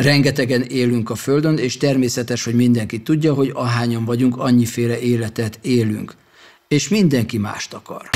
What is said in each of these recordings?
rengetegen élünk a Földön, és természetes, hogy mindenki tudja, hogy ahányan vagyunk, annyiféle életet élünk. És mindenki mást akar.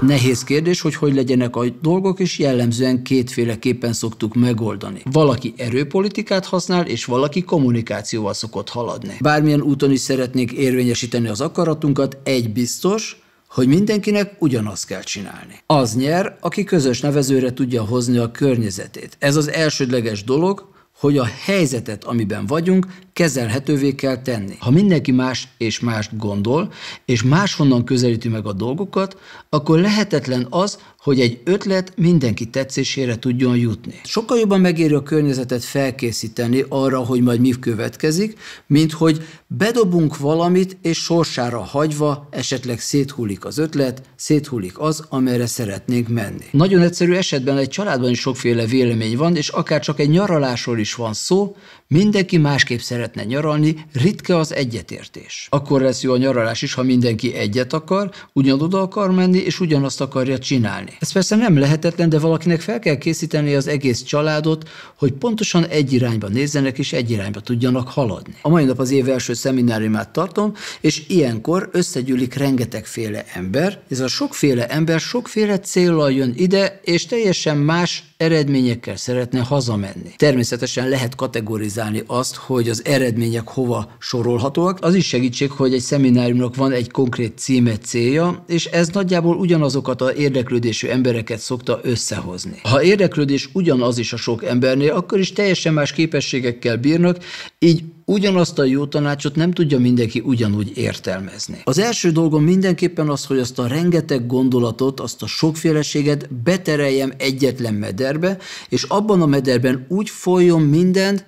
Nehéz kérdés, hogy hogy legyenek a dolgok, és jellemzően kétféleképpen szoktuk megoldani. Valaki erőpolitikát használ, és valaki kommunikációval szokott haladni. Bármilyen úton is szeretnék érvényesíteni az akaratunkat, egy biztos, hogy mindenkinek ugyanazt kell csinálni. Az nyer, aki közös nevezőre tudja hozni a környezetét. Ez az elsődleges dolog, hogy a helyzetet, amiben vagyunk, kezelhetővé kell tenni. Ha mindenki más és mást gondol, és máshonnan közelíti meg a dolgokat, akkor lehetetlen az, hogy egy ötlet mindenki tetszésére tudjon jutni. Sokkal jobban megéri a környezetet felkészíteni arra, hogy majd mi következik, mint hogy bedobunk valamit, és sorsára hagyva esetleg széthullik az ötlet, széthullik az, amelyre szeretnénk menni. Nagyon egyszerű esetben egy családban is sokféle vélemény van, és akár csak egy nyaralásról is van szó, mindenki másképp szeret szeretne nyaralni, ritka az egyetértés. Akkor lesz jó a nyaralás is, ha mindenki egyet akar, ugyanoda akar menni, és ugyanazt akarja csinálni. Ez persze nem lehetetlen, de valakinek fel kell készíteni az egész családot, hogy pontosan egy irányba nézzenek, és egy irányba tudjanak haladni. A mai nap az év első szemináriumát tartom, és ilyenkor összegyűlik rengetegféle ember. Ez a sokféle ember sokféle célral jön ide, és teljesen más eredményekkel szeretne hazamenni. Természetesen lehet kategorizálni azt, hogy az eredmények hova sorolhatóak. Az is segítség, hogy egy szemináriumnak van egy konkrét címe, célja, és ez nagyjából ugyanazokat a érdeklődésű embereket szokta összehozni. Ha érdeklődés ugyanaz is a sok embernél, akkor is teljesen más képességekkel bírnak, így ugyanazt a jó tanácsot nem tudja mindenki ugyanúgy értelmezni. Az első dolgom mindenképpen az, hogy azt a rengeteg gondolatot, azt a sokféleséget betereljem egyetlen mederbe, és abban a mederben úgy folyjon mindent,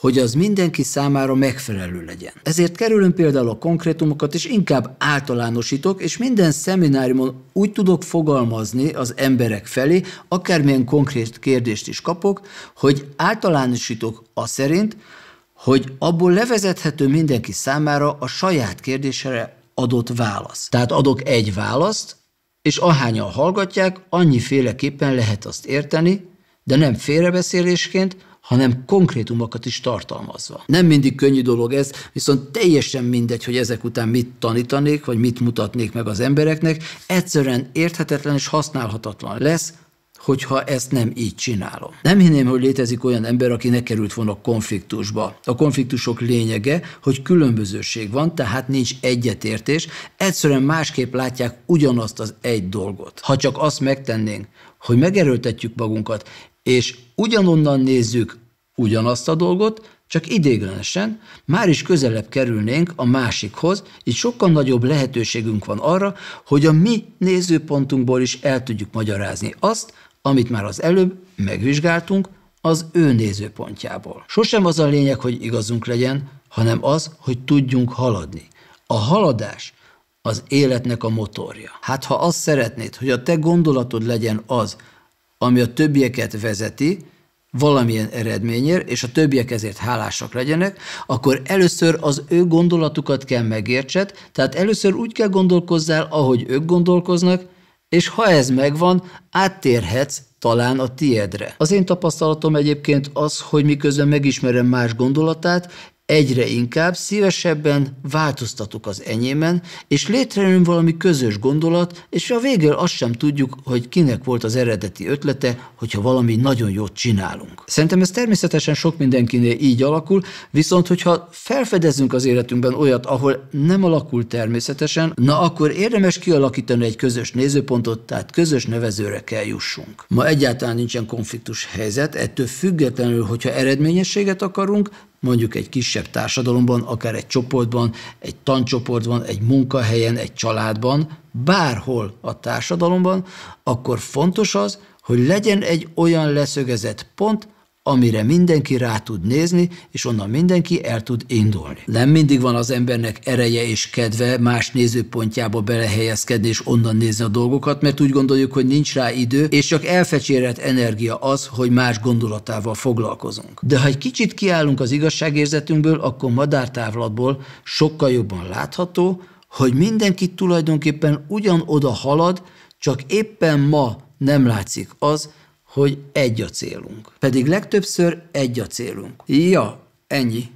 hogy az mindenki számára megfelelő legyen. Ezért kerülöm például a konkrétumokat, és inkább általánosítok, és minden szemináriumon úgy tudok fogalmazni az emberek felé, akármilyen konkrét kérdést is kapok, hogy általánosítok a szerint, hogy abból levezethető mindenki számára a saját kérdésre adott válasz. Tehát adok egy választ, és ahányan hallgatják, annyiféleképpen lehet azt érteni, de nem félrebeszélésként, hanem konkrétumokat is tartalmazva. Nem mindig könnyű dolog ez, viszont teljesen mindegy, hogy ezek után mit tanítanék, vagy mit mutatnék meg az embereknek, egyszerűen érthetetlen és használhatatlan lesz, hogyha ezt nem így csinálom. Nem hinném, hogy létezik olyan ember, aki ne került volna konfliktusba. A konfliktusok lényege, hogy különbözőség van, tehát nincs egyetértés, egyszerűen másképp látják ugyanazt az egy dolgot. Ha csak azt megtennénk, hogy megerőltetjük magunkat, és ugyanonnan nézzük ugyanazt a dolgot, csak idéglenesen, már is közelebb kerülnénk a másikhoz, így sokkal nagyobb lehetőségünk van arra, hogy a mi nézőpontunkból is el tudjuk magyarázni azt, amit már az előbb megvizsgáltunk, az ő nézőpontjából. Sosem az a lényeg, hogy igazunk legyen, hanem az, hogy tudjunk haladni. A haladás az életnek a motorja. Hát ha azt szeretnéd, hogy a te gondolatod legyen az, ami a többieket vezeti, valamilyen eredményért, és a többiek ezért hálásak legyenek, akkor először az ő gondolatukat kell megértsed, tehát először úgy kell gondolkozzál, ahogy ők gondolkoznak, és ha ez megvan, áttérhetsz talán a tiedre. Az én tapasztalatom egyébként az, hogy miközben megismerem más gondolatát, Egyre inkább szívesebben változtatok az enyémen, és létrejön valami közös gondolat, és a végül azt sem tudjuk, hogy kinek volt az eredeti ötlete, hogyha valami nagyon jót csinálunk. Szerintem ez természetesen sok mindenkinél így alakul, viszont hogyha felfedezünk az életünkben olyat, ahol nem alakul természetesen, na akkor érdemes kialakítani egy közös nézőpontot, tehát közös nevezőre kell jussunk. Ma egyáltalán nincsen konfliktus helyzet, ettől függetlenül, hogyha eredményességet akarunk, mondjuk egy kisebb társadalomban, akár egy csoportban, egy tancsoportban, egy munkahelyen, egy családban, bárhol a társadalomban, akkor fontos az, hogy legyen egy olyan leszögezett pont, amire mindenki rá tud nézni, és onnan mindenki el tud indulni. Nem mindig van az embernek ereje és kedve más nézőpontjába belehelyezkedni és onnan nézni a dolgokat, mert úgy gondoljuk, hogy nincs rá idő, és csak elfecsérelt energia az, hogy más gondolatával foglalkozunk. De ha egy kicsit kiállunk az igazságérzetünkből, akkor madártávlatból sokkal jobban látható, hogy mindenki tulajdonképpen ugyanoda halad, csak éppen ma nem látszik az, hogy egy a célunk. Pedig legtöbbször egy a célunk. Ja, ennyi.